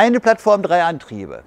Eine Plattform, drei Antriebe.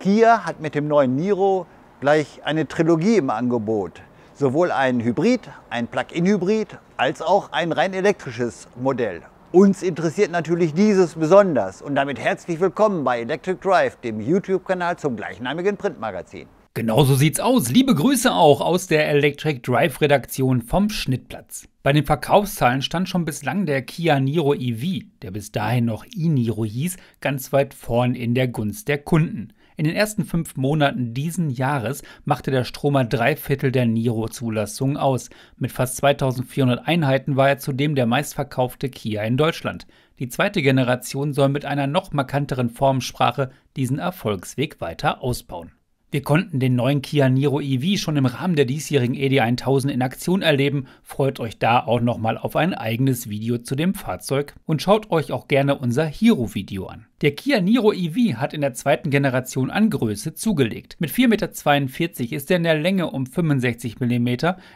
Kia hat mit dem neuen Niro gleich eine Trilogie im Angebot. Sowohl ein Hybrid, ein Plug-in-Hybrid als auch ein rein elektrisches Modell. Uns interessiert natürlich dieses besonders und damit herzlich willkommen bei Electric Drive, dem YouTube-Kanal zum gleichnamigen Printmagazin. Genauso sieht's aus. Liebe Grüße auch aus der Electric Drive Redaktion vom Schnittplatz. Bei den Verkaufszahlen stand schon bislang der Kia Niro EV, der bis dahin noch iNiro hieß, ganz weit vorn in der Gunst der Kunden. In den ersten fünf Monaten diesen Jahres machte der Stromer drei Viertel der Niro-Zulassung aus. Mit fast 2400 Einheiten war er zudem der meistverkaufte Kia in Deutschland. Die zweite Generation soll mit einer noch markanteren Formensprache diesen Erfolgsweg weiter ausbauen. Wir konnten den neuen Kia Niro EV schon im Rahmen der diesjährigen ED1000 in Aktion erleben. Freut euch da auch nochmal auf ein eigenes Video zu dem Fahrzeug und schaut euch auch gerne unser Hero-Video an. Der Kia Niro EV hat in der zweiten Generation an Größe zugelegt. Mit 4,42 m ist er in der Länge um 65 mm,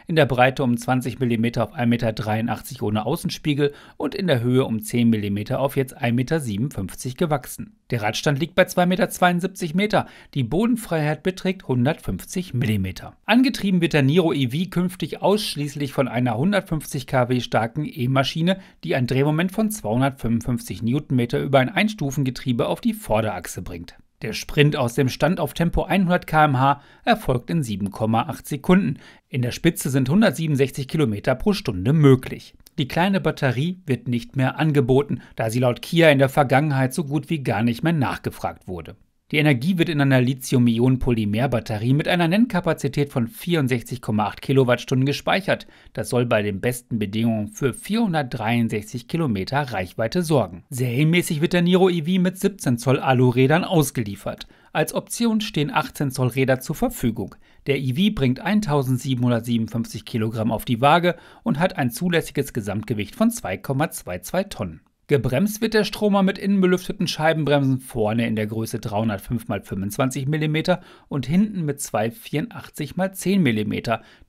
in der Breite um 20 mm auf 1,83 m ohne Außenspiegel und in der Höhe um 10 mm auf jetzt 1,57 m gewachsen. Der Radstand liegt bei 2,72 m, Die Bodenfreiheit beträgt 150 mm. Angetrieben wird der Niro EV künftig ausschließlich von einer 150 kW starken E-Maschine, die ein Drehmoment von 255 Nm über ein Einstufengetriebe auf die Vorderachse bringt. Der Sprint aus dem Stand auf Tempo 100 km/h erfolgt in 7,8 Sekunden. In der Spitze sind 167 km pro Stunde möglich. Die kleine Batterie wird nicht mehr angeboten, da sie laut Kia in der Vergangenheit so gut wie gar nicht mehr nachgefragt wurde. Die Energie wird in einer lithium ionen polymer batterie mit einer Nennkapazität von 64,8 Kilowattstunden gespeichert. Das soll bei den besten Bedingungen für 463 Kilometer Reichweite sorgen. Serienmäßig wird der Niro EV mit 17 Zoll Alurädern ausgeliefert. Als Option stehen 18 Zoll Räder zur Verfügung. Der EV bringt 1757 Kilogramm auf die Waage und hat ein zulässiges Gesamtgewicht von 2,22 Tonnen. Gebremst wird der Stromer mit innenbelüfteten Scheibenbremsen vorne in der Größe 305 x 25 mm und hinten mit 284 x 10 mm.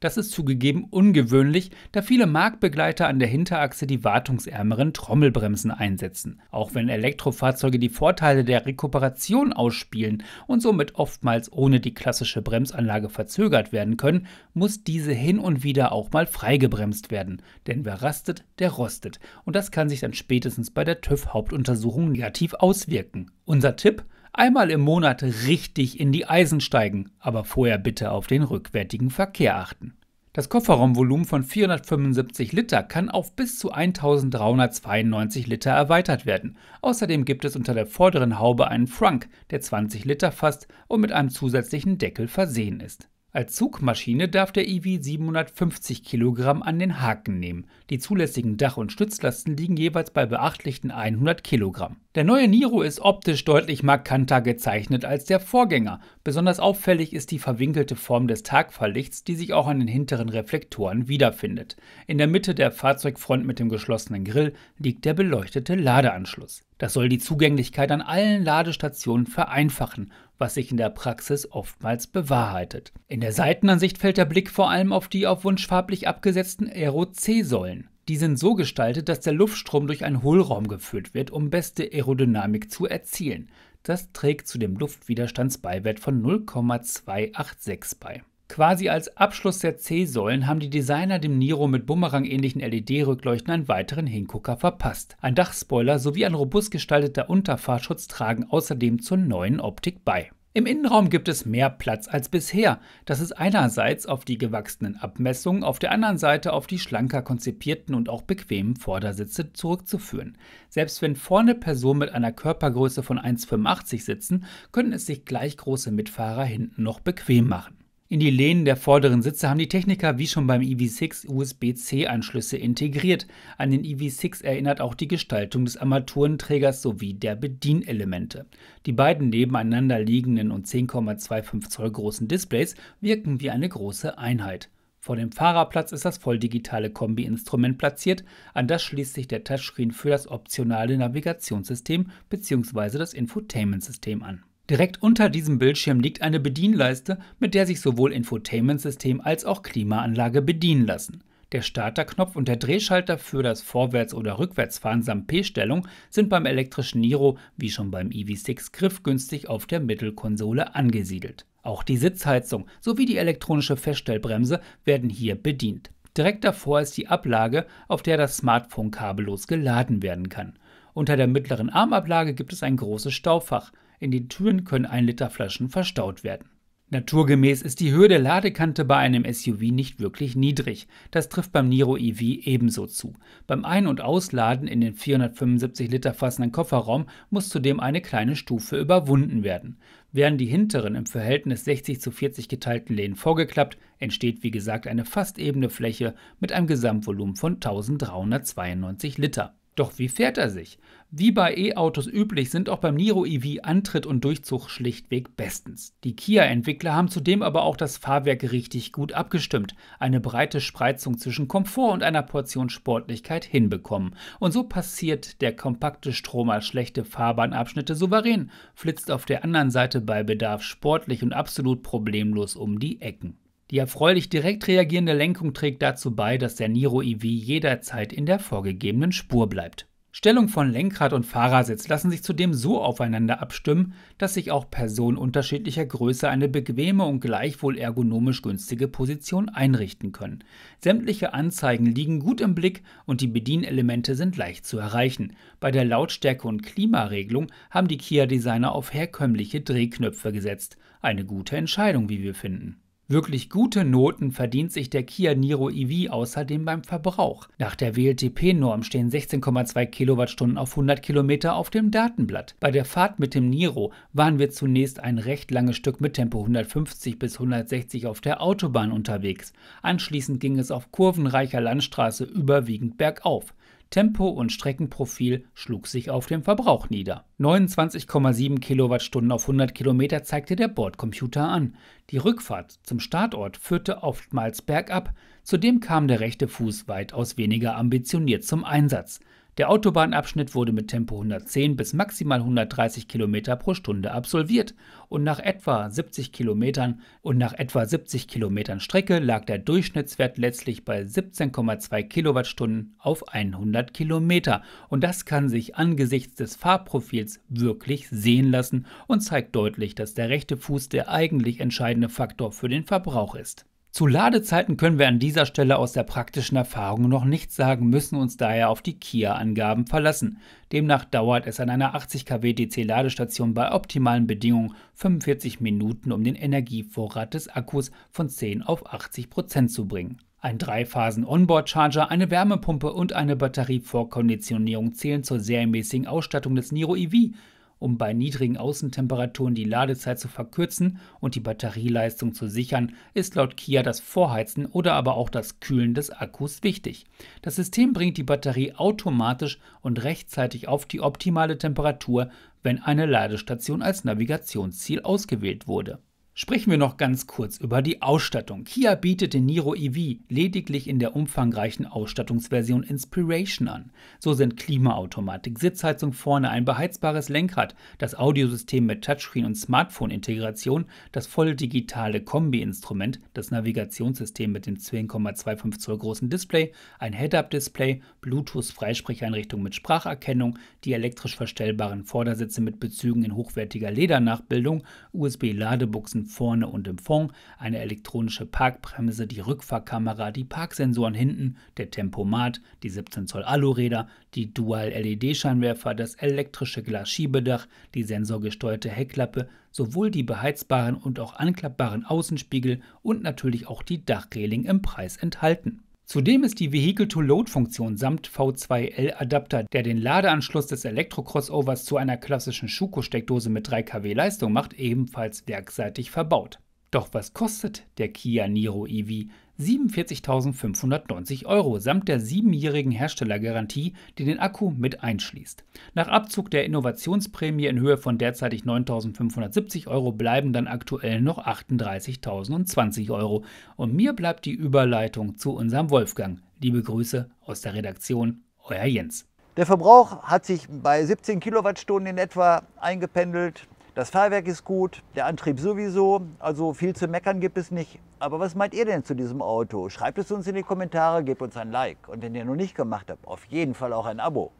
Das ist zugegeben ungewöhnlich, da viele Marktbegleiter an der Hinterachse die wartungsärmeren Trommelbremsen einsetzen. Auch wenn Elektrofahrzeuge die Vorteile der Rekuperation ausspielen und somit oftmals ohne die klassische Bremsanlage verzögert werden können, muss diese hin und wieder auch mal freigebremst werden. Denn wer rastet, der rostet. Und das kann sich dann spätestens uns bei der TÜV-Hauptuntersuchung negativ auswirken. Unser Tipp? Einmal im Monat richtig in die Eisen steigen, aber vorher bitte auf den rückwärtigen Verkehr achten. Das Kofferraumvolumen von 475 Liter kann auf bis zu 1392 Liter erweitert werden. Außerdem gibt es unter der vorderen Haube einen Frunk, der 20 Liter fasst und mit einem zusätzlichen Deckel versehen ist. Als Zugmaschine darf der IWI 750 kg an den Haken nehmen. Die zulässigen Dach- und Stützlasten liegen jeweils bei beachtlichen 100 kg. Der neue Niro ist optisch deutlich markanter gezeichnet als der Vorgänger. Besonders auffällig ist die verwinkelte Form des Tagfahrlichts, die sich auch an den hinteren Reflektoren wiederfindet. In der Mitte der Fahrzeugfront mit dem geschlossenen Grill liegt der beleuchtete Ladeanschluss. Das soll die Zugänglichkeit an allen Ladestationen vereinfachen, was sich in der Praxis oftmals bewahrheitet. In der Seitenansicht fällt der Blick vor allem auf die auf Wunsch farblich abgesetzten Aero-C-Säulen. Die sind so gestaltet, dass der Luftstrom durch einen Hohlraum geführt wird, um beste Aerodynamik zu erzielen. Das trägt zu dem Luftwiderstandsbeiwert von 0,286 bei. Quasi als Abschluss der C-Säulen haben die Designer dem Niro mit Bumerang-ähnlichen LED-Rückleuchten einen weiteren Hingucker verpasst. Ein Dachspoiler sowie ein robust gestalteter Unterfahrschutz tragen außerdem zur neuen Optik bei. Im Innenraum gibt es mehr Platz als bisher. Das ist einerseits auf die gewachsenen Abmessungen, auf der anderen Seite auf die schlanker konzipierten und auch bequemen Vordersitze zurückzuführen. Selbst wenn vorne Personen mit einer Körpergröße von 1,85 sitzen, können es sich gleich große Mitfahrer hinten noch bequem machen. In die Lehnen der vorderen Sitze haben die Techniker wie schon beim EV6 USB-C-Anschlüsse integriert. An den EV6 erinnert auch die Gestaltung des Armaturenträgers sowie der Bedienelemente. Die beiden nebeneinander liegenden und 10,25 Zoll großen Displays wirken wie eine große Einheit. Vor dem Fahrerplatz ist das volldigitale Kombi-Instrument platziert, an das schließt sich der Touchscreen für das optionale Navigationssystem bzw. das Infotainment-System an. Direkt unter diesem Bildschirm liegt eine Bedienleiste, mit der sich sowohl Infotainment-System als auch Klimaanlage bedienen lassen. Der Starterknopf und der Drehschalter für das Vorwärts- oder Rückwärtsfahren samt P-Stellung sind beim elektrischen Niro wie schon beim EV6 griffgünstig auf der Mittelkonsole angesiedelt. Auch die Sitzheizung sowie die elektronische Feststellbremse werden hier bedient. Direkt davor ist die Ablage, auf der das Smartphone kabellos geladen werden kann. Unter der mittleren Armablage gibt es ein großes Staufach. In den Türen können 1 Liter Flaschen verstaut werden. Naturgemäß ist die Höhe der Ladekante bei einem SUV nicht wirklich niedrig. Das trifft beim Niro EV ebenso zu. Beim Ein- und Ausladen in den 475 Liter fassenden Kofferraum muss zudem eine kleine Stufe überwunden werden. Werden die hinteren im Verhältnis 60 zu 40 geteilten Lehnen vorgeklappt, entsteht wie gesagt eine fast ebene Fläche mit einem Gesamtvolumen von 1392 Liter. Doch wie fährt er sich? Wie bei E-Autos üblich sind auch beim Niro EV Antritt und Durchzug schlichtweg bestens. Die Kia-Entwickler haben zudem aber auch das Fahrwerk richtig gut abgestimmt, eine breite Spreizung zwischen Komfort und einer Portion Sportlichkeit hinbekommen. Und so passiert der kompakte Strom als schlechte Fahrbahnabschnitte souverän, flitzt auf der anderen Seite bei Bedarf sportlich und absolut problemlos um die Ecken. Die erfreulich direkt reagierende Lenkung trägt dazu bei, dass der Niro EV jederzeit in der vorgegebenen Spur bleibt. Stellung von Lenkrad und Fahrersitz lassen sich zudem so aufeinander abstimmen, dass sich auch Personen unterschiedlicher Größe eine bequeme und gleichwohl ergonomisch günstige Position einrichten können. Sämtliche Anzeigen liegen gut im Blick und die Bedienelemente sind leicht zu erreichen. Bei der Lautstärke und Klimaregelung haben die Kia-Designer auf herkömmliche Drehknöpfe gesetzt. Eine gute Entscheidung, wie wir finden. Wirklich gute Noten verdient sich der Kia Niro EV außerdem beim Verbrauch. Nach der WLTP-Norm stehen 16,2 Kilowattstunden auf 100 Kilometer auf dem Datenblatt. Bei der Fahrt mit dem Niro waren wir zunächst ein recht langes Stück mit Tempo 150 bis 160 auf der Autobahn unterwegs. Anschließend ging es auf kurvenreicher Landstraße überwiegend bergauf. Tempo und Streckenprofil schlug sich auf dem Verbrauch nieder. 29,7 Kilowattstunden auf 100 Kilometer zeigte der Bordcomputer an. Die Rückfahrt zum Startort führte oftmals bergab, zudem kam der rechte Fuß weitaus weniger ambitioniert zum Einsatz. Der Autobahnabschnitt wurde mit Tempo 110 bis maximal 130 km pro Stunde absolviert und nach etwa 70 Kilometern und nach etwa 70 Kilometern Strecke lag der Durchschnittswert letztlich bei 17,2 Kilowattstunden auf 100 Kilometer und das kann sich angesichts des Fahrprofils wirklich sehen lassen und zeigt deutlich, dass der rechte Fuß der eigentlich entscheidende Faktor für den Verbrauch ist. Zu Ladezeiten können wir an dieser Stelle aus der praktischen Erfahrung noch nichts sagen, müssen uns daher auf die Kia-Angaben verlassen. Demnach dauert es an einer 80 kW DC-Ladestation bei optimalen Bedingungen 45 Minuten, um den Energievorrat des Akkus von 10 auf 80 Prozent zu bringen. Ein Dreiphasen-Onboard-Charger, eine Wärmepumpe und eine Batterievorkonditionierung zählen zur serienmäßigen Ausstattung des Niro EV um bei niedrigen Außentemperaturen die Ladezeit zu verkürzen und die Batterieleistung zu sichern, ist laut Kia das Vorheizen oder aber auch das Kühlen des Akkus wichtig. Das System bringt die Batterie automatisch und rechtzeitig auf die optimale Temperatur, wenn eine Ladestation als Navigationsziel ausgewählt wurde. Sprechen wir noch ganz kurz über die Ausstattung. Kia bietet den Niro EV lediglich in der umfangreichen Ausstattungsversion Inspiration an. So sind Klimaautomatik, Sitzheizung vorne, ein beheizbares Lenkrad, das Audiosystem mit Touchscreen und Smartphone-Integration, das voll digitale Kombi-Instrument, das Navigationssystem mit dem 10,25 Zoll großen Display, ein Head-Up-Display, Bluetooth-Freisprecheinrichtung mit Spracherkennung, die elektrisch verstellbaren Vordersitze mit Bezügen in hochwertiger Ledernachbildung, USB-Ladebuchsen vorne und im Fond, eine elektronische Parkbremse, die Rückfahrkamera, die Parksensoren hinten, der Tempomat, die 17 Zoll Aluräder, die Dual-LED-Scheinwerfer, das elektrische Glasschiebedach, die sensorgesteuerte Heckklappe, sowohl die beheizbaren und auch anklappbaren Außenspiegel und natürlich auch die Dachreling im Preis enthalten. Zudem ist die Vehicle-to-Load-Funktion samt V2L-Adapter, der den Ladeanschluss des Elektro-Crossovers zu einer klassischen Schuko-Steckdose mit 3 kW Leistung macht, ebenfalls werkseitig verbaut. Doch was kostet der Kia Niro EV? 47.590 Euro samt der siebenjährigen Herstellergarantie, die den Akku mit einschließt. Nach Abzug der Innovationsprämie in Höhe von derzeitig 9.570 Euro bleiben dann aktuell noch 38.020 Euro. Und mir bleibt die Überleitung zu unserem Wolfgang. Liebe Grüße aus der Redaktion, euer Jens. Der Verbrauch hat sich bei 17 Kilowattstunden in etwa eingependelt. Das Fahrwerk ist gut, der Antrieb sowieso, also viel zu meckern gibt es nicht. Aber was meint ihr denn zu diesem Auto? Schreibt es uns in die Kommentare, gebt uns ein Like und wenn ihr noch nicht gemacht habt, auf jeden Fall auch ein Abo.